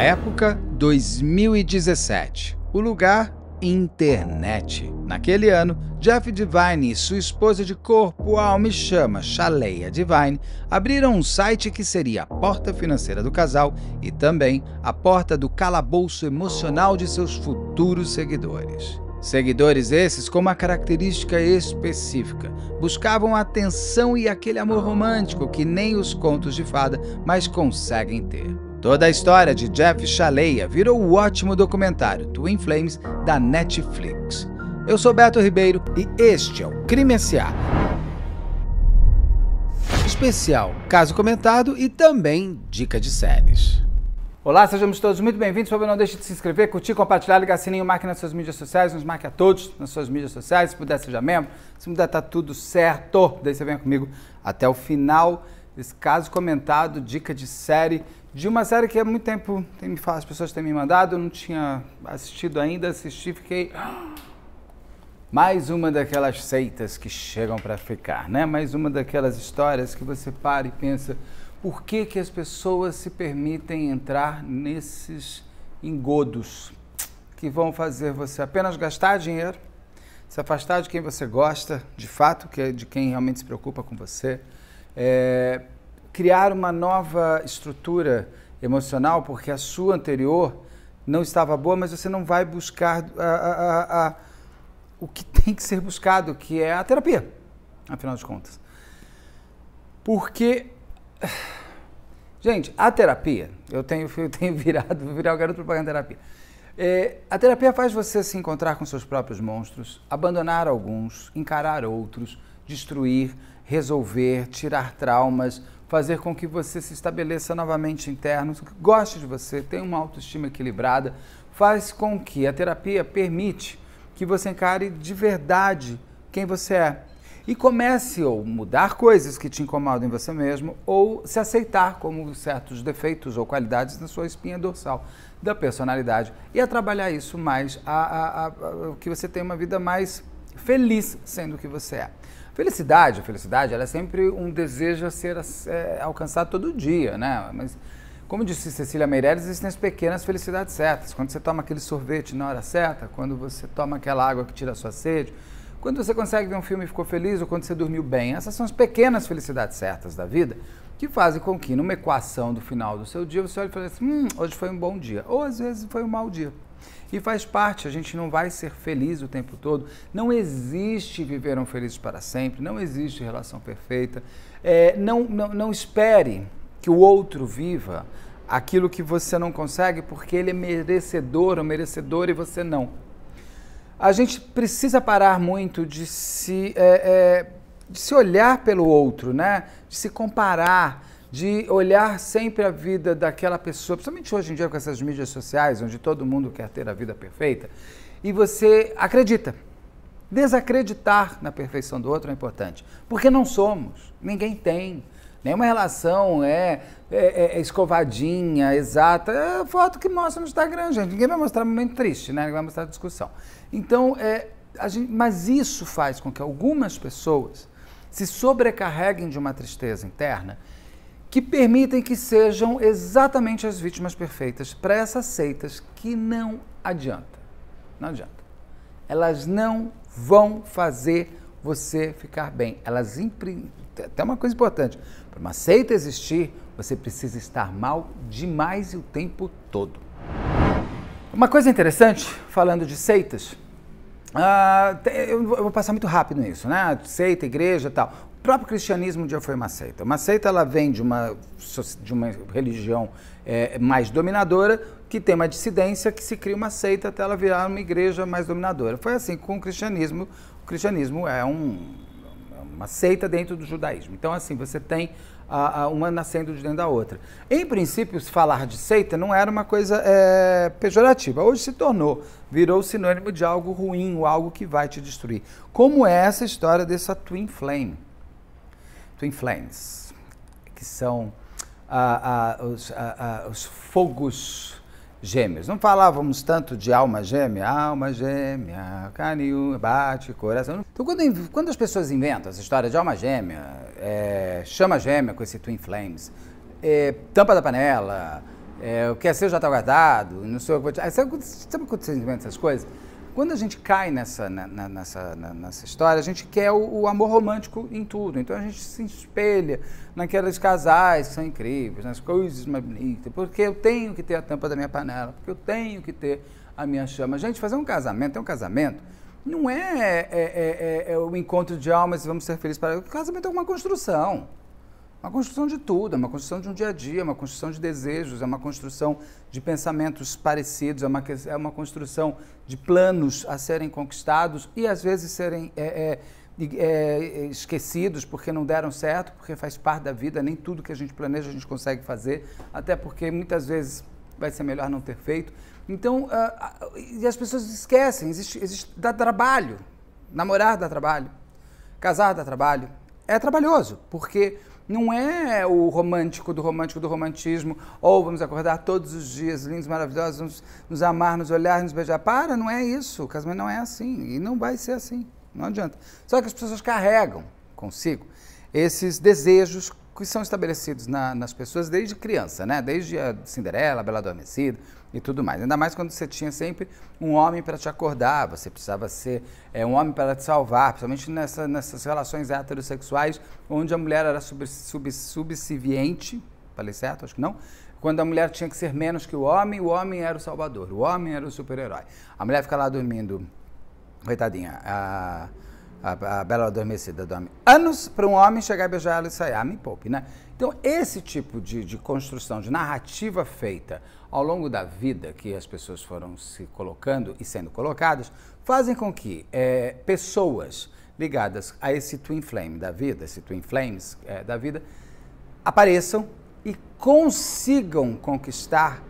Na época, 2017. O lugar, internet. Naquele ano, Jeff Divine e sua esposa de corpo, alma e chama, Chaleia Divine, abriram um site que seria a porta financeira do casal e também a porta do calabouço emocional de seus futuros seguidores. Seguidores esses com uma característica específica. Buscavam atenção e aquele amor romântico que nem os contos de fada mais conseguem ter. Toda a história de Jeff Chaleia virou o ótimo documentário Twin Flames da Netflix. Eu sou Beto Ribeiro e este é o Crime S.A. Especial Caso Comentado e também Dica de Séries. Olá, sejamos todos muito bem-vindos. Por favor, não deixe de se inscrever, curtir, compartilhar, ligar sininho, marque nas suas mídias sociais, nos marque a todos nas suas mídias sociais. Se puder, seja membro. Se puder, tá tudo certo. Daí você vem comigo até o final desse caso comentado, dica de série de uma série que há muito tempo tem me falado, as pessoas têm me mandado, eu não tinha assistido ainda, assisti, fiquei ah! mais uma daquelas seitas que chegam para ficar, né? Mais uma daquelas histórias que você para e pensa, por que que as pessoas se permitem entrar nesses engodos que vão fazer você apenas gastar dinheiro, se afastar de quem você gosta, de fato, que é de quem realmente se preocupa com você, é, criar uma nova estrutura emocional, porque a sua anterior não estava boa, mas você não vai buscar a, a, a, o que tem que ser buscado, que é a terapia, afinal de contas. Porque, gente, a terapia, eu tenho, eu tenho virado, vou virar o garoto propaganda terapia. É, a terapia faz você se encontrar com seus próprios monstros, abandonar alguns, encarar outros, destruir, resolver, tirar traumas, fazer com que você se estabeleça novamente interno, goste de você, tenha uma autoestima equilibrada, faz com que a terapia permite que você encare de verdade quem você é e comece ou mudar coisas que te incomodam em você mesmo ou se aceitar como certos defeitos ou qualidades na sua espinha dorsal da personalidade e a trabalhar isso mais a, a, a, a que você tenha uma vida mais feliz sendo o que você é. Felicidade, felicidade, ela é sempre um desejo a ser é, alcançado todo dia, né? Mas, como disse Cecília Meirelles, existem as pequenas felicidades certas. Quando você toma aquele sorvete na hora certa, quando você toma aquela água que tira a sua sede, quando você consegue ver um filme e ficou feliz, ou quando você dormiu bem. Essas são as pequenas felicidades certas da vida que fazem com que, numa equação do final do seu dia, você olhe e fale assim: hum, hoje foi um bom dia. Ou às vezes foi um mau dia. E faz parte, a gente não vai ser feliz o tempo todo. Não existe viveram felizes para sempre, não existe relação perfeita. É, não, não, não espere que o outro viva aquilo que você não consegue porque ele é merecedor ou merecedora e você não. A gente precisa parar muito de se, é, é, de se olhar pelo outro, né? de se comparar de olhar sempre a vida daquela pessoa, principalmente hoje em dia com essas mídias sociais, onde todo mundo quer ter a vida perfeita, e você acredita. Desacreditar na perfeição do outro é importante, porque não somos, ninguém tem. Nenhuma relação é, é, é, é escovadinha, exata. É foto que mostra no Instagram, gente. Ninguém vai mostrar um momento triste, né? Ninguém vai mostrar discussão. Então, é, gente, mas isso faz com que algumas pessoas se sobrecarreguem de uma tristeza interna que permitem que sejam exatamente as vítimas perfeitas para essas seitas que não adianta. Não adianta. Elas não vão fazer você ficar bem. Elas imprimem. Até uma coisa importante: para uma seita existir, você precisa estar mal demais e o tempo todo. Uma coisa interessante, falando de seitas, Uh, eu vou passar muito rápido nisso, né? Seita, igreja tal. O próprio cristianismo um dia foi uma seita. Uma seita ela vem de uma, de uma religião é, mais dominadora, que tem uma dissidência, que se cria uma seita até ela virar uma igreja mais dominadora. Foi assim com o cristianismo. O cristianismo é um, é uma seita dentro do judaísmo. Então, assim, você tem a, a uma nascendo de dentro da outra. Em princípio, se falar de seita não era uma coisa é, pejorativa. Hoje se tornou, virou sinônimo de algo ruim, algo que vai te destruir. Como é essa história dessa twin flame? Twin Flames, que são ah, ah, os, ah, os, fogos gêmeos. Não falávamos tanto de alma gêmea, alma gêmea, carinho, bate, coração. Então, quando, quando, as pessoas inventam essa história de alma gêmea, é, chama gêmea com esse Twin Flames, é, tampa da panela, é, o que é seu já está guardado, não sei o que. sabe quando você inventa essas coisas? Quando a gente cai nessa, na, nessa, na, nessa história, a gente quer o, o, amor romântico em tudo. Então a gente se espelha naqueles casais que são incríveis, nas coisas mais bonitas, porque eu tenho que ter a tampa da minha panela, porque eu tenho que ter a minha chama. Gente, fazer um casamento é um casamento. Não é, é, é, é, é o encontro de almas e vamos ser felizes para. O casamento é uma construção. Uma construção de tudo, é uma construção de um dia a dia, é uma construção de desejos, é uma construção de pensamentos parecidos, é uma, é uma construção de planos a serem conquistados e às vezes serem é é, é, é, esquecidos porque não deram certo, porque faz parte da vida, nem tudo que a gente planeja a gente consegue fazer, até porque muitas vezes vai ser melhor não ter feito. Então, uh, e as pessoas esquecem, existe, existe, dá trabalho, namorar dá trabalho, casar dá trabalho. É trabalhoso, porque não é o romântico do romântico do romantismo, ou oh, vamos acordar todos os dias lindos, maravilhosos, nos, nos amar, nos olhar, nos beijar. Para, não é isso. O casamento não é assim. E não vai ser assim. Não adianta. Só que as pessoas carregam consigo esses desejos que são estabelecidos na, nas pessoas desde criança, né? Desde a Cinderela, a Bela Adormecida e tudo mais. Ainda mais quando você tinha sempre um homem para te acordar, você precisava ser é, um homem para te salvar, principalmente nessa, nessas relações heterossexuais, onde a mulher era sub, sub, subserviente, falei certo? Acho que não. Quando a mulher tinha que ser menos que o homem, o homem era o salvador, o homem era o super-herói. A mulher fica lá dormindo, coitadinha, a, a, a bela adormecida dorme anos para um homem chegar a beijar ela e sair. Ah, me poupe, né? Então, esse tipo de, de construção, de narrativa feita ao longo da vida que as pessoas foram se colocando e sendo colocadas, fazem com que é, pessoas ligadas a esse twin flame da vida, esse twin flames é, da vida, apareçam e consigam conquistar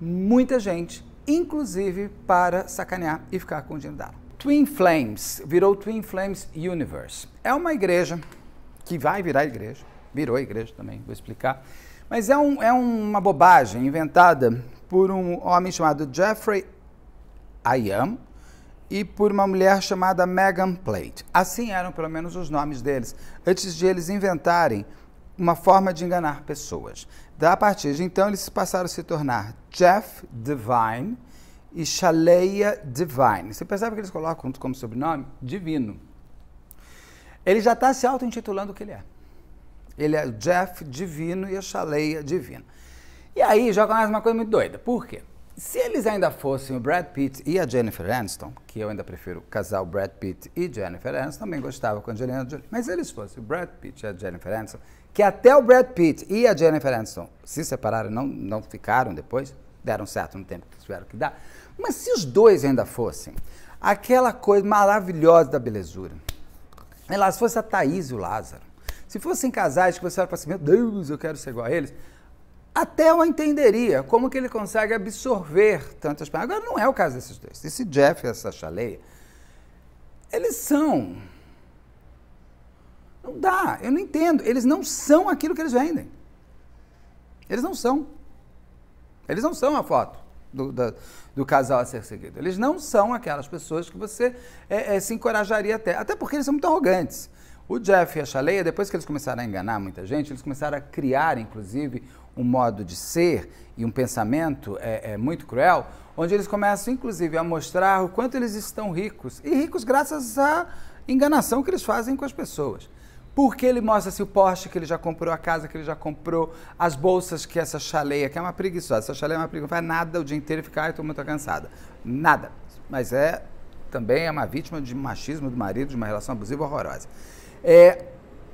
muita gente, inclusive para sacanear e ficar com o dinheiro dela. Twin Flames virou Twin Flames Universe. É uma igreja que vai virar igreja, virou igreja também, vou explicar mas é, um, é uma bobagem inventada por um homem chamado Jeffrey Ayam e por uma mulher chamada Megan Plate. Assim eram pelo menos os nomes deles, antes de eles inventarem uma forma de enganar pessoas. Da partir de então, eles passaram a se tornar Jeff Divine e Chaleia Divine. Você percebe que eles colocam como sobrenome? Divino. Ele já está se auto-intitulando o que ele é. Ele é o Jeff divino e a chaleia divina. E aí já começa uma coisa muito doida. Por quê? Se eles ainda fossem o Brad Pitt e a Jennifer Aniston, que eu ainda prefiro casar o Brad Pitt e Jennifer Aniston, também gostava com a Angelina Jolie, mas se eles fossem o Brad Pitt e a Jennifer Aniston, que até o Brad Pitt e a Jennifer Aniston se separaram, não, não ficaram depois, deram certo no tempo que tiveram que dar, mas se os dois ainda fossem, aquela coisa maravilhosa da belezura, se fosse a Thaís e o Lázaro, se fossem casais que você olha para assim, meu Deus, eu quero ser igual a eles, até eu entenderia como que ele consegue absorver tantas palavras. Agora, não é o caso desses dois. Esse Jeff e essa chaleia, eles são. Não dá, eu não entendo. Eles não são aquilo que eles vendem. Eles não são. Eles não são a foto do, do, do casal a ser seguido. Eles não são aquelas pessoas que você é, é, se encorajaria até. Até porque eles são muito arrogantes. O Jeff e a Chaleia, depois que eles começaram a enganar muita gente, eles começaram a criar, inclusive, um modo de ser e um pensamento é, é, muito cruel, onde eles começam, inclusive, a mostrar o quanto eles estão ricos. E ricos graças à enganação que eles fazem com as pessoas. Porque ele mostra-se o poste que ele já comprou, a casa que ele já comprou, as bolsas que essa chaleia, que é uma preguiçosa, essa chaleia é uma preguiçosa, não faz nada o dia inteiro e fica, ai, estou muito cansada. Nada. Mas é também é uma vítima de machismo do marido, de uma relação abusiva horrorosa. É,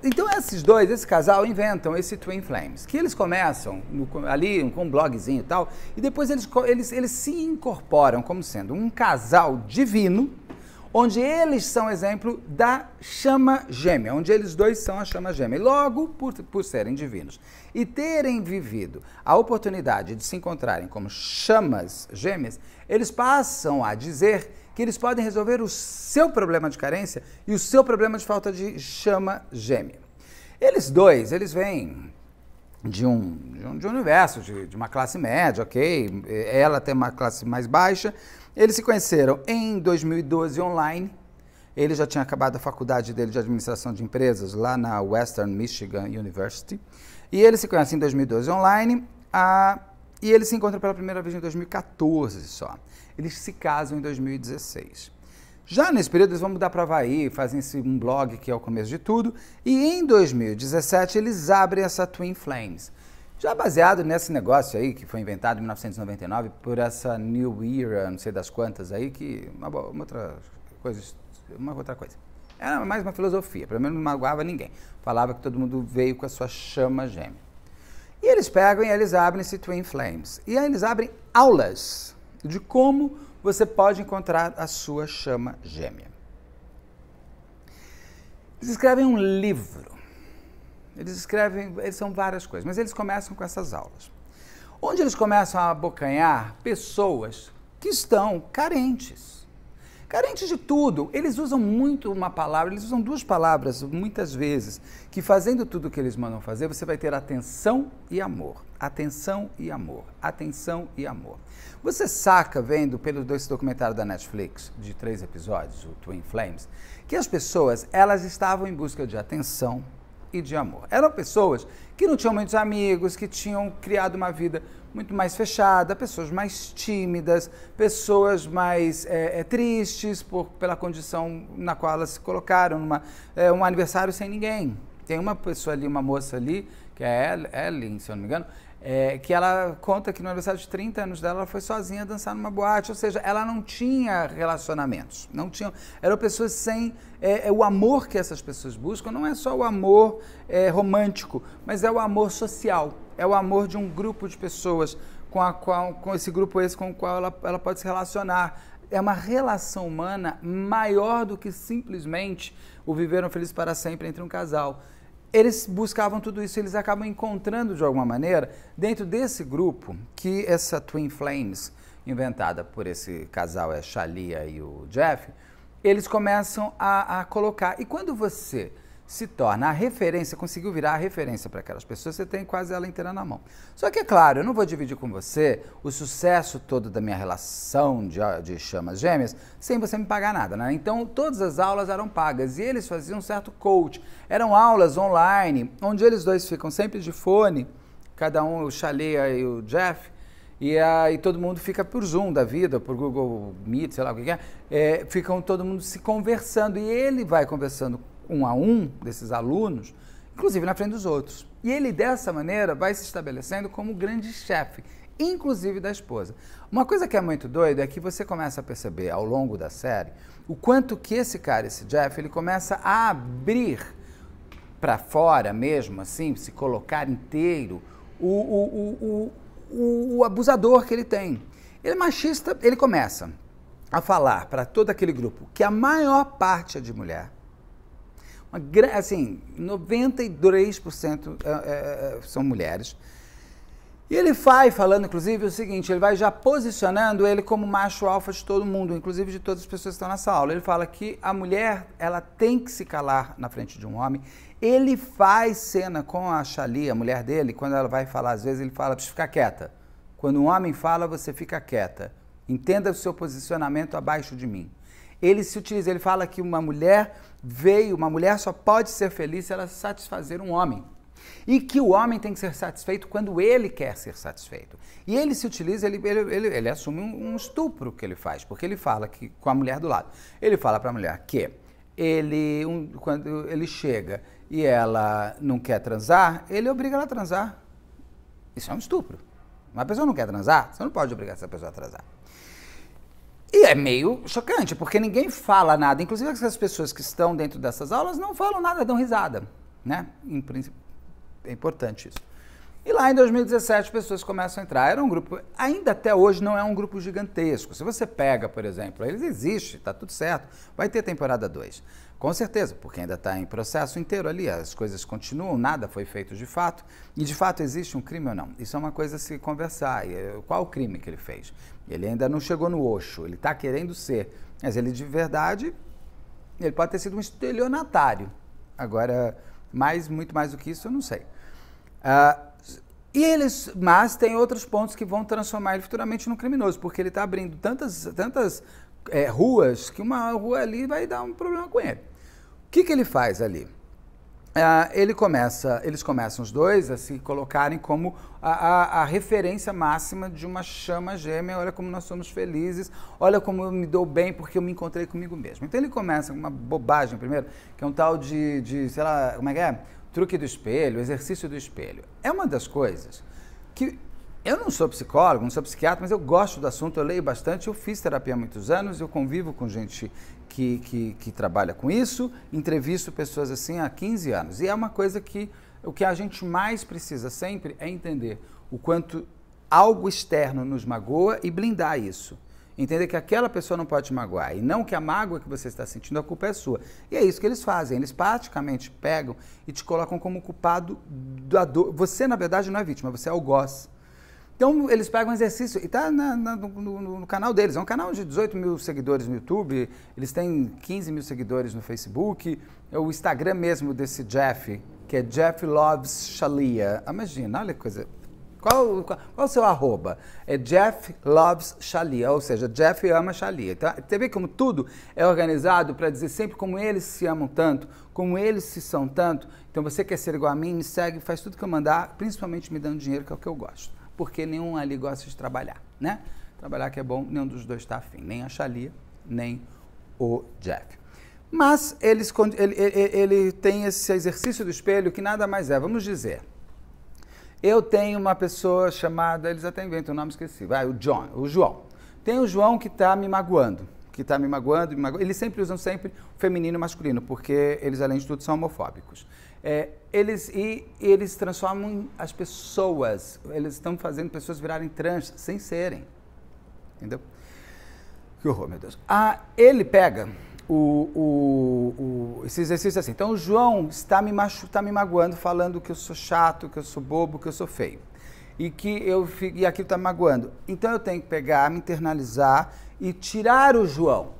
então esses dois, esse casal, inventam esse Twin Flames, que eles começam no, ali com um blogzinho e tal, e depois eles, eles, eles se incorporam como sendo um casal divino, onde eles são exemplo da chama gêmea, onde eles dois são a chama gêmea. E logo, por, por serem divinos e terem vivido a oportunidade de se encontrarem como chamas gêmeas, eles passam a dizer que eles podem resolver o seu problema de carência e o seu problema de falta de chama gêmea. Eles dois, eles vêm de um, de um, de um universo, de, de uma classe média, ok? É, ela tem uma classe mais baixa. Eles se conheceram em 2012 online. Ele já tinha acabado a faculdade dele de administração de empresas lá na Western Michigan University. E eles se conhece em 2012 online. A e eles se encontram pela primeira vez em 2014 só. Eles se casam em 2016. Já nesse período, eles vão mudar para Havaí, fazem um blog que é o começo de tudo, e em 2017 eles abrem essa Twin Flames. Já baseado nesse negócio aí que foi inventado em 1999 por essa New Era, não sei das quantas aí, que uma, uma outra coisa, uma outra coisa. Era mais uma filosofia, pelo menos não magoava ninguém. Falava que todo mundo veio com a sua chama gêmea. E eles pegam e eles abrem esse Twin Flames. E aí eles abrem aulas de como você pode encontrar a sua chama gêmea. Eles escrevem um livro. Eles escrevem, eles são várias coisas, mas eles começam com essas aulas. Onde eles começam a abocanhar pessoas que estão carentes Carentes de tudo. Eles usam muito uma palavra, eles usam duas palavras muitas vezes, que fazendo tudo o que eles mandam fazer, você vai ter atenção e amor. Atenção e amor. Atenção e amor. Você saca vendo pelo dois documentário da Netflix de três episódios, o Twin Flames, que as pessoas, elas estavam em busca de atenção, e de amor. Eram pessoas que não tinham muitos amigos, que tinham criado uma vida muito mais fechada, pessoas mais tímidas, pessoas mais é, é, tristes por, pela condição na qual elas se colocaram, numa, é, um aniversário sem ninguém. Tem uma pessoa ali, uma moça ali, que é Ellen, se eu não me engano, é, que ela conta que no aniversário de 30 anos dela, ela foi sozinha dançar numa boate, ou seja, ela não tinha relacionamentos, não tinha, eram pessoas sem é, é, o amor que essas pessoas buscam, não é só o amor é, romântico, mas é o amor social, é o amor de um grupo de pessoas com a qual, com esse grupo esse com o qual ela, ela pode se relacionar. É uma relação humana maior do que simplesmente o viver um feliz para sempre entre um casal eles buscavam tudo isso, eles acabam encontrando de alguma maneira dentro desse grupo que essa Twin Flames, inventada por esse casal, é Shalia e o Jeff, eles começam a, a colocar. E quando você se torna a referência, conseguiu virar a referência para aquelas pessoas, você tem quase ela inteira na mão. Só que, é claro, eu não vou dividir com você o sucesso todo da minha relação de, de chamas gêmeas sem você me pagar nada, né? Então, todas as aulas eram pagas e eles faziam um certo coach. Eram aulas online, onde eles dois ficam sempre de fone, cada um, o Chalea e o Jeff, e aí todo mundo fica por Zoom da vida, por Google Meet, sei lá o que é, é ficam todo mundo se conversando e ele vai conversando um a um desses alunos, inclusive na frente dos outros. E ele, dessa maneira, vai se estabelecendo como grande chefe, inclusive da esposa. Uma coisa que é muito doida é que você começa a perceber ao longo da série o quanto que esse cara, esse Jeff, ele começa a abrir para fora mesmo, assim, se colocar inteiro, o, o, o, o, abusador que ele tem. Ele é machista, ele começa a falar para todo aquele grupo que a maior parte é de mulher, uma, assim, 93% é, é, é, são mulheres. E ele vai falando, inclusive, o seguinte: ele vai já posicionando ele como macho alfa de todo mundo, inclusive de todas as pessoas que estão nessa aula. Ele fala que a mulher ela tem que se calar na frente de um homem. Ele faz cena com a Shali, a mulher dele, quando ela vai falar, às vezes ele fala para ficar quieta. Quando um homem fala, você fica quieta. Entenda o seu posicionamento abaixo de mim. Ele se utiliza, ele fala que uma mulher veio, uma mulher só pode ser feliz se ela satisfazer um homem. E que o homem tem que ser satisfeito quando ele quer ser satisfeito. E ele se utiliza, ele, ele, ele, ele assume um, estupro que ele faz, porque ele fala que, com a mulher do lado. Ele fala para a mulher que ele, um, quando ele chega e ela não quer transar, ele obriga ela a transar. Isso é um estupro. Uma pessoa não quer transar, você não pode obrigar essa pessoa a transar. E é meio chocante, porque ninguém fala nada. Inclusive as pessoas que estão dentro dessas aulas não falam nada, dão risada. Né? É importante isso. E lá em 2017 pessoas começam a entrar. Era um grupo, ainda até hoje não é um grupo gigantesco. Se você pega, por exemplo, eles existem, está tudo certo, vai ter temporada 2. Com certeza, porque ainda está em processo inteiro ali, as coisas continuam, nada foi feito de fato, e de fato existe um crime ou não. Isso é uma coisa a se conversar. Eh, qual o crime que ele fez? Ele ainda não chegou no Oxo, ele está querendo ser, mas ele de verdade, ele pode ter sido um estelionatário. Agora, mais, muito mais do que isso, eu não sei. Uh, e eles, mas tem outros pontos que vão transformar ele futuramente num criminoso, porque ele está abrindo tantas, tantas é, ruas que uma rua ali vai dar um problema com ele que, que ele faz ali? Uh, ele começa, eles começam os dois a se colocarem como a, a, a, referência máxima de uma chama gêmea. Olha como nós somos felizes, olha como eu me dou bem porque eu me encontrei comigo mesmo. Então ele começa com uma bobagem primeiro, que é um tal de, de, sei lá, como é que é? Truque do espelho, exercício do espelho. É uma das coisas que eu não sou psicólogo, não sou psiquiatra, mas eu gosto do assunto, eu leio bastante, eu fiz terapia há muitos anos, eu convivo com gente que, que, que trabalha com isso, entrevisto pessoas assim há 15 anos. E é uma coisa que o que a gente mais precisa sempre é entender o quanto algo externo nos magoa e blindar isso. Entender que aquela pessoa não pode te magoar e não que a mágoa que você está sentindo, a culpa é sua. E é isso que eles fazem. Eles praticamente pegam e te colocam como culpado da dor. Você, na verdade, não é vítima, você é o algoz. Então eles pegam um exercício, e está no, no, canal deles, é um canal de 18 mil seguidores no YouTube, eles têm 15 mil seguidores no Facebook, é o Instagram mesmo desse Jeff, que é Jeff Loves Shalia. Ah, imagina, olha que coisa. Qual, qual, qual, o seu arroba? É Jeff Loves Shalia, ou seja, Jeff ama Shalia. Então, você vê como tudo é organizado para dizer sempre como eles se amam tanto, como eles se são tanto. Então você quer ser igual a mim, me segue, faz tudo que eu mandar, principalmente me dando dinheiro, que é o que eu gosto porque nenhum ali gosta de trabalhar, né? Trabalhar que é bom, nenhum dos dois está afim, nem a Shalia, nem o Jeff. Mas ele, ele, ele tem esse exercício do espelho que nada mais é, vamos dizer, eu tenho uma pessoa chamada, eles até inventam o nome, esqueci, vai, o John, o João. Tem o João que está me magoando, que está me magoando, me magoando. Eles sempre usam sempre feminino e masculino, porque eles, além de tudo, são homofóbicos. É, eles e, e, eles transformam as pessoas. Eles estão fazendo pessoas virarem trans sem serem. Entendeu? Que horror, meu Deus. Ah, ele pega o, o, o, esse exercício assim. Então, o João está me, machu, está me magoando, falando que eu sou chato, que eu sou bobo, que eu sou feio. E que eu e aquilo está me magoando. Então, eu tenho que pegar, me internalizar e tirar o João.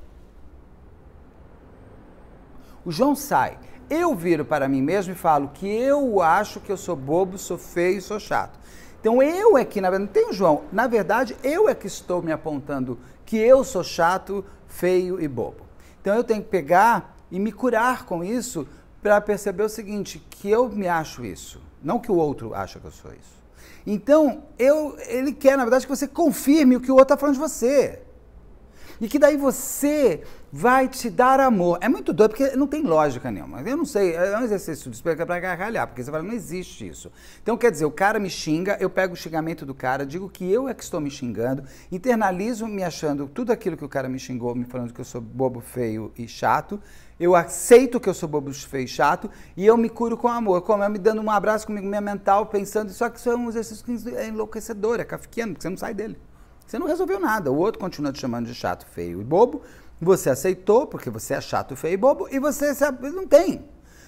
O João sai eu viro para mim mesmo e falo que eu acho que eu sou bobo, sou feio, sou chato. Então eu é que, na verdade, não tem o João, na verdade eu é que estou me apontando que eu sou chato, feio e bobo. Então eu tenho que pegar e me curar com isso para perceber o seguinte, que eu me acho isso, não que o outro acha que eu sou isso. Então, eu, ele quer, na verdade, que você confirme o que o outro está falando de você. E que daí você vai te dar amor. É muito doido, porque não tem lógica nenhuma. Eu não sei, é um exercício de explicar é pra gargalhar, porque você fala, não existe isso. Então, quer dizer, o cara me xinga, eu pego o xingamento do cara, digo que eu é que estou me xingando, internalizo me achando tudo aquilo que o cara me xingou, me falando que eu sou bobo, feio e chato, eu aceito que eu sou bobo, feio e chato, e eu me curo com amor, como eu me dando um abraço comigo, minha mental, pensando, só que isso é um exercício é enlouquecedor, é kafkiano, porque você não sai dele. Você não resolveu nada. O outro continua te chamando de chato, feio e bobo. Você aceitou, porque você é chato, feio e bobo, e você não tem.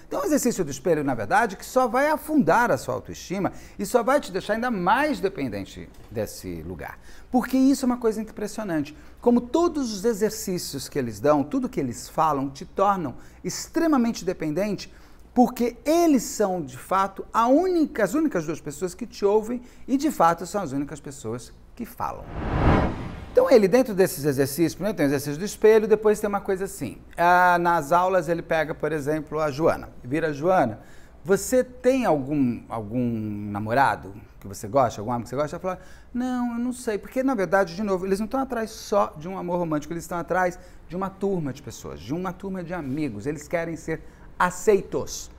Então, o exercício do espelho, na verdade, que só vai afundar a sua autoestima e só vai te deixar ainda mais dependente desse lugar. Porque isso é uma coisa impressionante. Como todos os exercícios que eles dão, tudo que eles falam, te tornam extremamente dependente, porque eles são, de fato, única, as únicas duas pessoas que te ouvem e, de fato, são as únicas pessoas que falam. Então ele, dentro desses exercícios, primeiro tem o exercício do espelho, depois tem uma coisa assim. Ah, nas aulas ele pega, por exemplo, a Joana. Vira Joana, você tem algum, algum namorado que você gosta, algum homem que você gosta? Ela fala, não, eu não sei. Porque, na verdade, de novo, eles não estão atrás só de um amor romântico, eles estão atrás de uma turma de pessoas, de uma turma de amigos. Eles querem ser aceitos.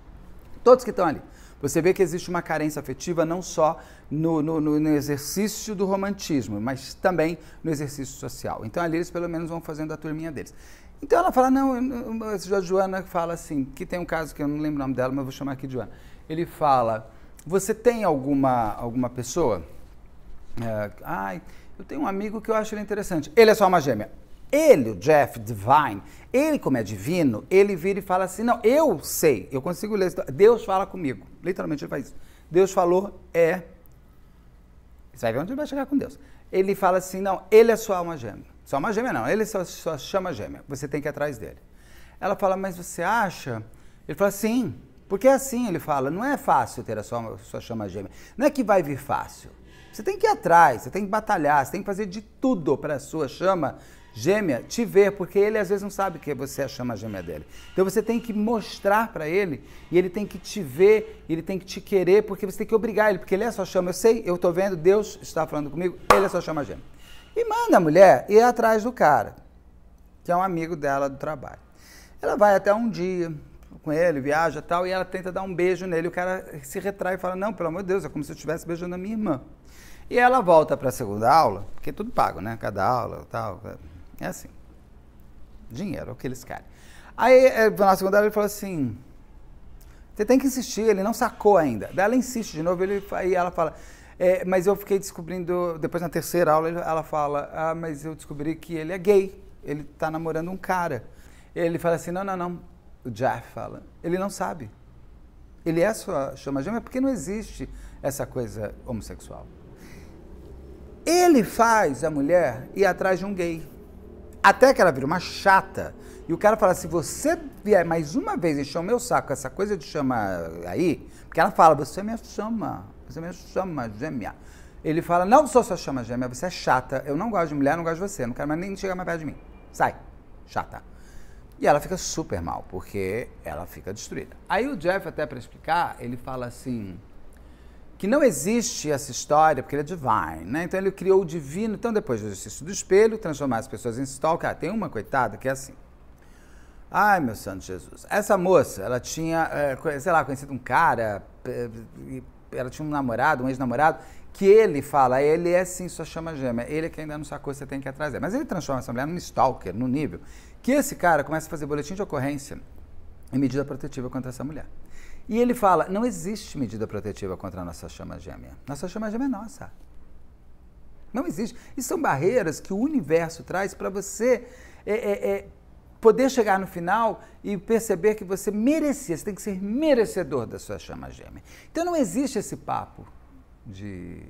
Todos que estão ali. Você vê que existe uma carência afetiva não só no, no, no exercício do romantismo, mas também no exercício social. Então ali eles pelo menos vão fazendo a turminha deles. Então ela fala, não, a Joana fala assim, que tem um caso que eu não lembro o nome dela, mas vou chamar aqui de Joana. Ele fala, você tem alguma, alguma pessoa? É, Ai, eu tenho um amigo que eu acho ele interessante. Ele é só uma gêmea. Ele, o Jeff Divine, ele, como é divino, ele vira e fala assim: não, eu sei, eu consigo ler. Deus fala comigo. Literalmente ele faz isso. Deus falou, é. Você vai ver onde ele vai chegar com Deus. Ele fala assim: não, ele é sua alma gêmea. Sua alma gêmea não, ele é sua, sua chama gêmea. Você tem que ir atrás dele. Ela fala: mas você acha? Ele fala: sim. Porque é assim, ele fala: não é fácil ter a sua, sua chama gêmea. Não é que vai vir fácil. Você tem que ir atrás, você tem que batalhar, você tem que fazer de tudo para a sua chama gêmea te ver, porque ele às vezes não sabe que você é a chama gêmea dele. Então você tem que mostrar para ele e ele tem que te ver, ele tem que te querer, porque você tem que obrigar ele, porque ele é a sua chama. Eu sei, eu estou vendo, Deus está falando comigo, ele é a sua chama gêmea. E manda a mulher ir atrás do cara, que é um amigo dela do trabalho. Ela vai até um dia, com ele, viaja tal, e ela tenta dar um beijo nele. O cara se retrai e fala: Não, pelo amor de Deus, é como se eu estivesse beijando a minha irmã. E ela volta para a segunda aula, porque é tudo pago, né? Cada aula tal. É assim. Dinheiro, é o que eles querem. Aí, é, na segunda ele falou assim, você tem que insistir, ele não sacou ainda. Daí ela insiste de novo, ele, aí ela fala, é, mas eu fiquei descobrindo, depois na terceira aula ela fala, ah, mas eu descobri que ele é gay, ele está namorando um cara. Ele fala assim, não, não, não, o Jeff fala, ele não sabe. Ele é sua chama gêmea porque não existe essa coisa homossexual. Ele faz a mulher ir atrás de um gay. Até que ela vira uma chata. E o cara fala: se assim, você vier mais uma vez encher o meu saco, essa coisa de chama aí, porque ela fala: você é me chama, você é me chama gêmea. Ele fala: não sou sua chama gêmea, você é chata, eu não gosto de mulher, não gosto de você, não quero mais nem chegar mais perto de mim. Sai, chata. E ela fica super mal, porque ela fica destruída. Aí o Jeff, até para explicar, ele fala assim que não existe essa história, porque ele é divine, né? Então ele criou o divino. Então, depois do exercício do espelho, transformar as pessoas em stalker. Ah, tem uma coitada que é assim. Ai, meu santo Jesus. Essa moça, ela tinha, eh, sei lá, conhecido um cara, eh, ela tinha um namorado, um ex-namorado, que ele fala, ele é sim sua chama gêmea, ele é que ainda não sacou, você tem que atrasar. Mas ele transforma essa mulher num stalker, num nível, que esse cara começa a fazer boletim de ocorrência em medida protetiva contra essa mulher. E ele fala: não existe medida protetiva contra a nossa chama gêmea. Nossa chama gêmea é nossa. Não existe. E são barreiras que o universo traz para você é, é, é, poder chegar no final e perceber que você merecia, você tem que ser merecedor da sua chama gêmea. Então não existe esse papo de,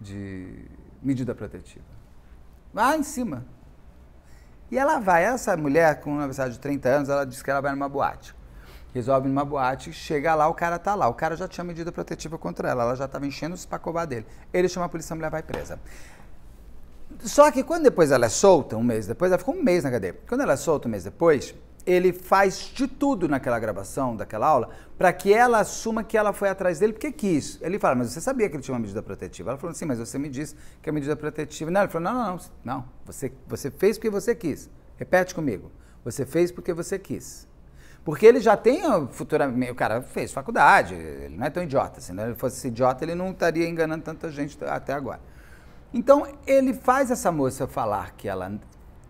de medida protetiva. Lá em cima. E ela vai, essa mulher com uma universidade de 30 anos, ela diz que ela vai numa boate. Resolve numa boate, chega lá, o cara tá lá. O cara já tinha medida protetiva contra ela, ela já estava enchendo os pacobá dele. Ele chama a polícia, a mulher vai presa. Só que quando depois ela é solta, um mês depois, ela ficou um mês na cadeia. Quando ela é solta um mês depois, ele faz de tudo naquela gravação, daquela aula, para que ela assuma que ela foi atrás dele porque quis. Ele fala, mas você sabia que ele tinha uma medida protetiva? Ela falou, sim, mas você me disse que a medida protetiva. Não, ele falou, não, não, não, não. Você, você fez porque você quis. Repete comigo. Você fez porque você quis. Porque ele já tem futuramente. O cara fez faculdade, ele não é tão idiota. Assim, né? Se ele fosse idiota, ele não estaria enganando tanta gente até agora. Então, ele faz essa moça falar que ela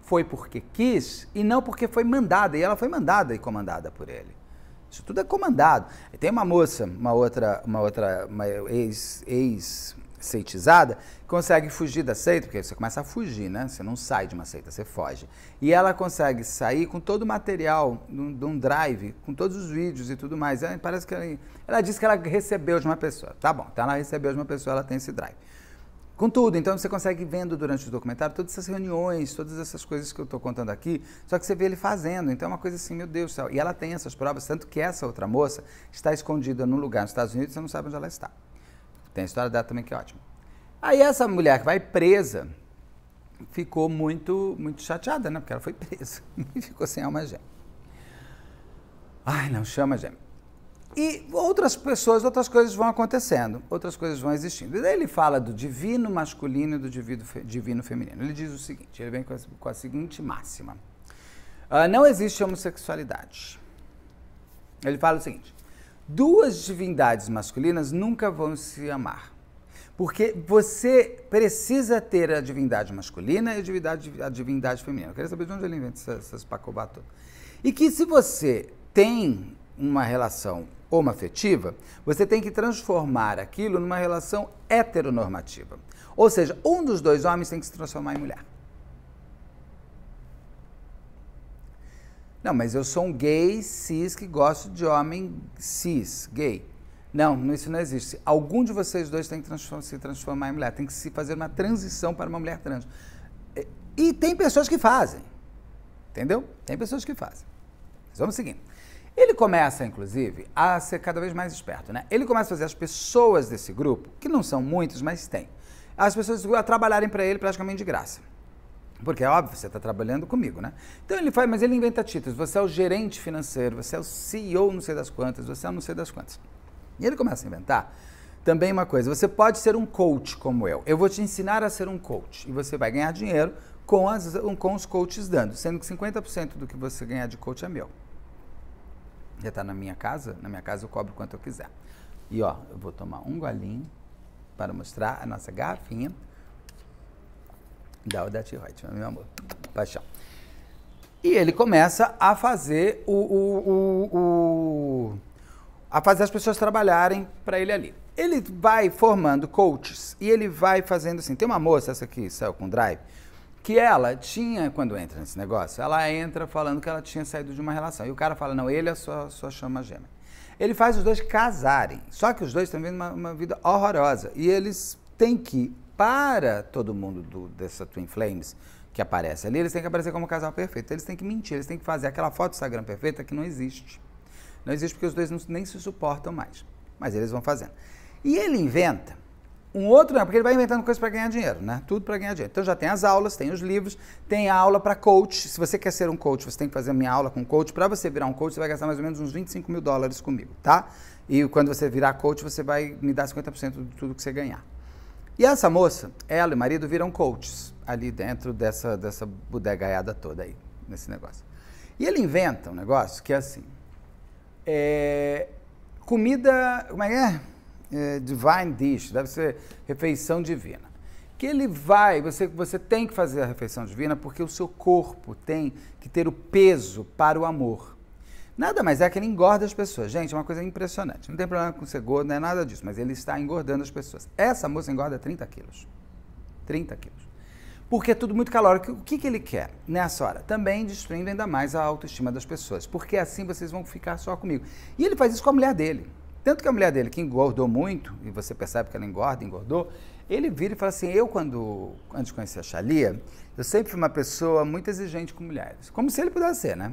foi porque quis e não porque foi mandada. E ela foi mandada e comandada por ele. Isso tudo é comandado. Tem uma moça, uma outra, uma outra uma ex, ex seitizada, consegue fugir da seita, porque você começa a fugir, né? Você não sai de uma seita, você foge. E ela consegue sair com todo o material de um drive, com todos os vídeos e tudo mais. Ela, parece que ela, ela disse que ela recebeu de uma pessoa. Tá bom, então ela recebeu de uma pessoa, ela tem esse drive. Com tudo, então você consegue vendo durante o documentário todas essas reuniões, todas essas coisas que eu estou contando aqui, só que você vê ele fazendo, então é uma coisa assim, meu Deus do céu. E ela tem essas provas, tanto que essa outra moça está escondida num lugar nos Estados Unidos, você não sabe onde ela está. Tem a história dela também que é ótima. Aí essa mulher que vai presa ficou muito, muito chateada, né? Porque ela foi presa e ficou sem alma gêmea. Ai, não chama gêmea. E outras pessoas, outras coisas vão acontecendo, outras coisas vão existindo. E daí ele fala do divino masculino e do divino, divino feminino. Ele diz o seguinte: ele vem com a, com a seguinte máxima. Uh, não existe homossexualidade. Ele fala o seguinte: duas divindades masculinas nunca vão se amar. Porque você precisa ter a divindade masculina e a divindade, a divindade feminina. Eu queria saber de onde ele inventa essas, pacobatas. pacobatô. E que se você tem uma relação homoafetiva, você tem que transformar aquilo numa relação heteronormativa. Ou seja, um dos dois homens tem que se transformar em mulher. Não, mas eu sou um gay cis que gosto de homem cis, gay. Não, isso não existe. Algum de vocês dois tem que transform se transformar em mulher, tem que se fazer uma transição para uma mulher trans. E tem pessoas que fazem, entendeu? Tem pessoas que fazem. Mas vamos seguinte. Ele começa, inclusive, a ser cada vez mais esperto, né? Ele começa a fazer as pessoas desse grupo, que não são muitos, mas tem, as pessoas a trabalharem para ele praticamente de graça. Porque é óbvio, você está trabalhando comigo, né? Então ele faz, mas ele inventa títulos. Você é o gerente financeiro, você é o CEO não sei das quantas, você é o não sei das quantas. E ele começa a inventar. Também uma coisa, você pode ser um coach como eu. Eu vou te ensinar a ser um coach e você vai ganhar dinheiro com, as, com os coaches dando, sendo que 50% do que você ganhar de coach é meu. Já está na minha casa? Na minha casa eu cobro quanto eu quiser. E ó, eu vou tomar um golinho para mostrar a nossa garrafinha. Dá That Right, meu amor. Paixão. E ele começa a fazer o, o, o, o a fazer as pessoas trabalharem para ele ali. Ele vai formando coaches e ele vai fazendo assim. Tem uma moça, essa aqui, saiu com drive, que ela tinha, quando entra nesse negócio, ela entra falando que ela tinha saído de uma relação. E o cara fala, não, ele é a sua, sua chama gêmea. Ele faz os dois casarem. Só que os dois estão vivendo uma, uma vida horrorosa. E eles têm que para todo mundo do, dessa Twin Flames que aparece ali, eles têm que aparecer como casal perfeito. Eles têm que mentir, eles têm que fazer aquela foto do Instagram perfeita que não existe. Não existe porque os dois não, nem se suportam mais. Mas eles vão fazendo. E ele inventa um outro não, porque ele vai inventando coisas para ganhar dinheiro, né? Tudo para ganhar dinheiro. Então já tem as aulas, tem os livros, tem a aula para coach. Se você quer ser um coach, você tem que fazer a minha aula com coach. Para você virar um coach, você vai gastar mais ou menos uns 25 mil dólares comigo, tá? E quando você virar coach, você vai me dar 50% de tudo que você ganhar. E essa moça, ela e o marido viram coaches ali dentro dessa, dessa bodegaiada toda aí, nesse negócio. E ele inventa um negócio que é assim: é, comida, como é que é? é Divine dish, deve ser refeição divina. Que ele vai, você, você tem que fazer a refeição divina porque o seu corpo tem que ter o peso para o amor. Nada mais é que ele engorda as pessoas. Gente, é uma coisa impressionante. Não tem problema com ser gordo, não é nada disso, mas ele está engordando as pessoas. Essa moça engorda 30 quilos. 30 quilos. Porque é tudo muito calórico. O que, que ele quer nessa hora? Também destruindo ainda mais a autoestima das pessoas. Porque assim vocês vão ficar só comigo. E ele faz isso com a mulher dele. Tanto que a mulher dele, que engordou muito, e você percebe que ela engorda, engordou, ele vira e fala assim: Eu, quando antes de conhecer a Chalia, eu sempre fui uma pessoa muito exigente com mulheres. Como se ele pudesse ser, né?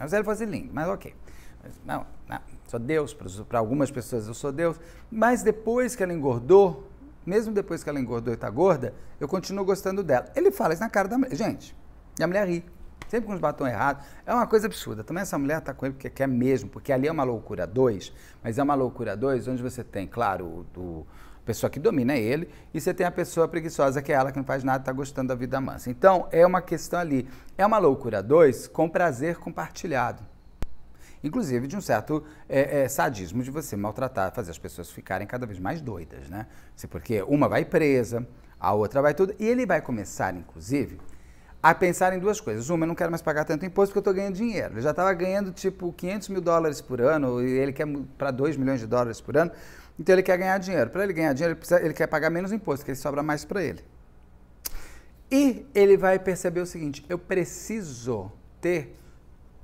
Mas ele fosse assim, lindo, mas ok. Mas, não, não, sou Deus, para algumas pessoas eu sou Deus. Mas depois que ela engordou, mesmo depois que ela engordou e está gorda, eu continuo gostando dela. Ele fala isso na cara da mulher. Gente, e a mulher ri. Sempre com os batons errados. É uma coisa absurda. Também essa mulher está com ele porque quer mesmo, porque ali é uma loucura 2, mas é uma loucura 2 onde você tem, claro, do pessoa que domina é ele, e você tem a pessoa preguiçosa, que é ela que não faz nada, está gostando da vida mansa. Então, é uma questão ali. É uma loucura dois com prazer compartilhado. Inclusive de um certo é, é, sadismo de você maltratar, fazer as pessoas ficarem cada vez mais doidas, né? Assim, porque uma vai presa, a outra vai tudo. E ele vai começar, inclusive, a pensar em duas coisas. Uma, eu não quero mais pagar tanto imposto porque eu estou ganhando dinheiro. Ele já estava ganhando tipo 500 mil dólares por ano e ele quer para 2 milhões de dólares por ano. Então ele quer ganhar dinheiro. Para ele ganhar dinheiro, ele, precisa, ele quer pagar menos imposto, que ele sobra mais para ele. E ele vai perceber o seguinte: eu preciso ter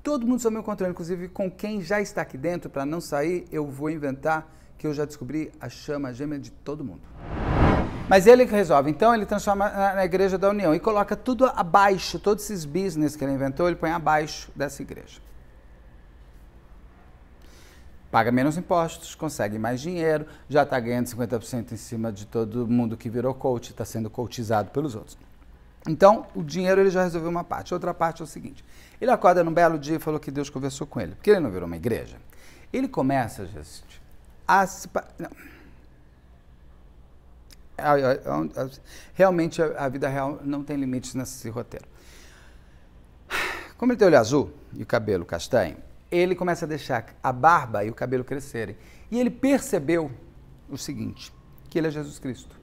todo mundo sob meu controle, inclusive com quem já está aqui dentro, para não sair, eu vou inventar que eu já descobri a chama gêmea de todo mundo. Mas ele que resolve. Então ele transforma na igreja da união e coloca tudo abaixo, todos esses business que ele inventou, ele põe abaixo dessa igreja paga menos impostos, consegue mais dinheiro, já está ganhando 50% em cima de todo mundo que virou coach, está sendo coachizado pelos outros. Então, o dinheiro ele já resolveu uma parte. Outra parte é o seguinte: ele acorda num belo dia e falou que Deus conversou com ele, porque ele não virou uma igreja. Ele começa, gente, a se. Não. É, é, é realmente a vida real não tem limites nesse roteiro. Como ele tem olho azul e o cabelo castanho, ele começa a deixar a barba e o cabelo crescerem. E ele percebeu o seguinte, que ele é Jesus Cristo.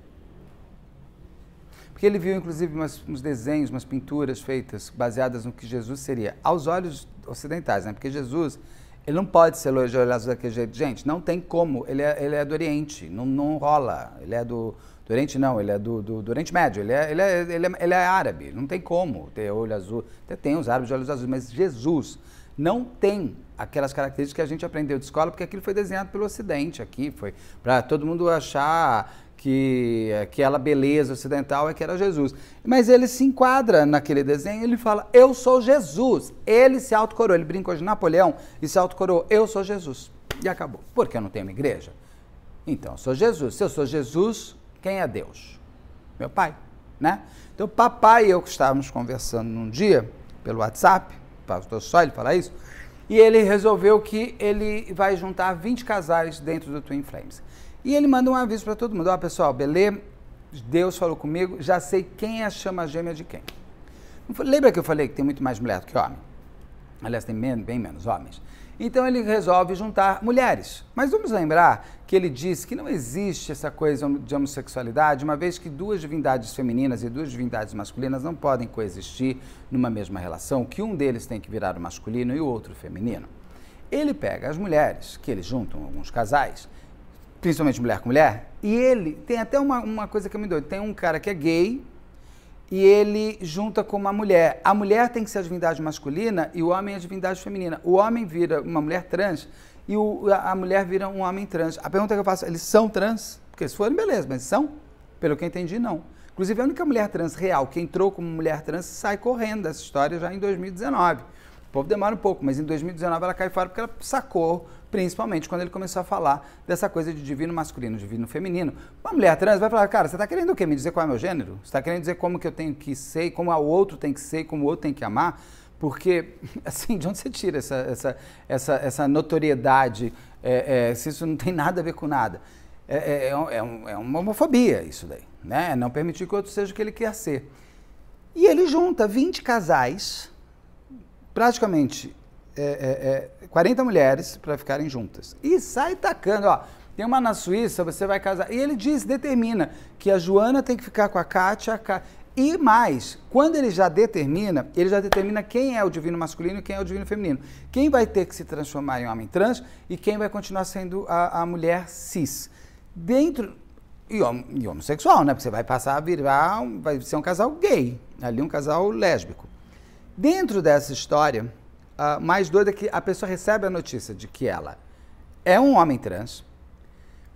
Porque ele viu, inclusive, umas, uns desenhos, umas pinturas feitas baseadas no que Jesus seria, aos olhos ocidentais, né? Porque Jesus, ele não pode ser olhado daquele jeito. Gente, não tem como. Ele é, ele é do Oriente, não, não rola. Ele é do, do Oriente, não. Ele é do, do, do Oriente Médio. Ele é, ele é, ele, é, ele, é, árabe. Não tem como ter olho azul. Até tem os árabes de olhos azuis, mas Jesus não tem aquelas características que a gente aprendeu de escola, porque aquilo foi desenhado pelo Ocidente aqui, foi para todo mundo achar que aquela eh, beleza ocidental é que era Jesus. Mas ele se enquadra naquele desenho, ele fala: "Eu sou Jesus". Ele se autocorou, ele brincou de Napoleão e se autocorou: "Eu sou Jesus". E acabou. Porque eu não tenho uma igreja. Então, eu sou Jesus. Se eu sou Jesus, quem é Deus? Meu pai, né? Então, papai e eu que estávamos conversando num dia pelo WhatsApp, pastor, só ele falar isso. E ele resolveu que ele vai juntar 20 casais dentro do Twin Flames. E ele manda um aviso para todo mundo: Ó, oh, pessoal, beleza? Deus falou comigo, já sei quem é a chama gêmea de quem. Lembra que eu falei que tem muito mais mulher do que homem? Aliás, tem bem menos homens. Então ele resolve juntar mulheres. Mas vamos lembrar que ele disse que não existe essa coisa de homossexualidade, uma vez que duas divindades femininas e duas divindades masculinas não podem coexistir numa mesma relação, que um deles tem que virar o masculino e o outro o feminino. Ele pega as mulheres, que eles juntam alguns casais, principalmente mulher com mulher, e ele tem até uma, uma coisa que é me doido. Tem um cara que é gay, e ele junta com uma mulher. A mulher tem que ser a divindade masculina e o homem é a divindade feminina. O homem vira uma mulher trans e o, a mulher vira um homem trans. A pergunta que eu faço, eles são trans? Porque se forem, beleza, mas são? Pelo que eu entendi, não. Inclusive, a única mulher trans real que entrou como mulher trans sai correndo dessa história já em 2019. O povo demora um pouco, mas em 2019 ela cai fora porque ela sacou, principalmente quando ele começou a falar dessa coisa de divino masculino, divino feminino. Uma mulher trans vai falar, cara, você está querendo o quê? Me dizer qual é meu gênero? Você está querendo dizer como que eu tenho que ser, como o outro tem que ser, como o outro tem que amar? Porque, assim, de onde você tira essa, essa, essa, essa notoriedade, é, é, se isso não tem nada a ver com nada? É, é, é, é um, é uma homofobia isso daí, né? É não permitir que o outro seja o que ele quer ser. E ele junta 20 casais praticamente é, é, 40 é, mulheres para ficarem juntas. E sai tacando, ó. Tem uma na Suíça, você vai casar. E ele diz, determina que a Joana tem que ficar com a Kátia. A Ká... E mais, quando ele já determina, ele já determina quem é o divino masculino e quem é o divino feminino. Quem vai ter que se transformar em homem trans e quem vai continuar sendo a, a mulher cis. Dentro. E, hom e homossexual, né? Porque você vai passar a virar. Um, vai ser um casal gay. Ali, um casal lésbico. Dentro dessa história, a mais doida é que a pessoa recebe a notícia de que ela é um homem trans,